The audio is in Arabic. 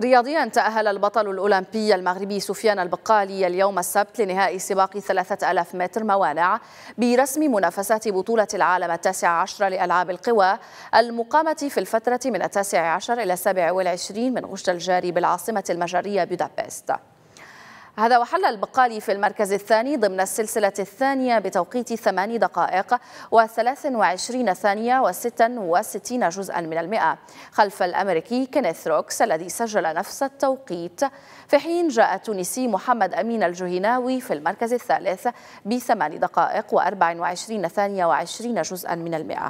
رياضيا تأهل البطل الأولمبي المغربي سفيان البقالي اليوم السبت لنهائي سباق 3000 متر موانع برسم منافسات بطولة العالم التاسع عشر لألعاب القوى المقامة في الفترة من التاسع عشر إلى السابع والعشرين من غشت الجاري بالعاصمة المجرية بودابست هذا وحل البقالي في المركز الثاني ضمن السلسلة الثانية بتوقيت ثماني دقائق و23 ثانية و66 جزءا من المئة خلف الأمريكي كينيث روكس الذي سجل نفس التوقيت في حين جاء التونسي محمد أمين الجهناوي في المركز الثالث بثمان دقائق و24 ثانية و20 جزءا من المئة